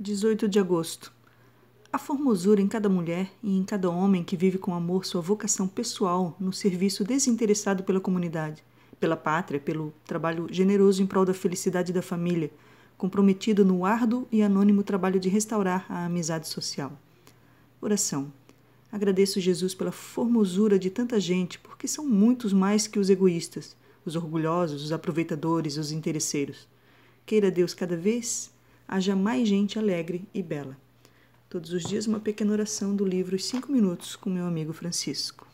18 de agosto. A formosura em cada mulher e em cada homem que vive com amor sua vocação pessoal no serviço desinteressado pela comunidade, pela pátria, pelo trabalho generoso em prol da felicidade da família, comprometido no árduo e anônimo trabalho de restaurar a amizade social. Oração. Agradeço Jesus pela formosura de tanta gente, porque são muitos mais que os egoístas, os orgulhosos, os aproveitadores, os interesseiros. Queira Deus cada vez haja mais gente alegre e bela. Todos os dias, uma pequena oração do livro Os Cinco Minutos com meu amigo Francisco.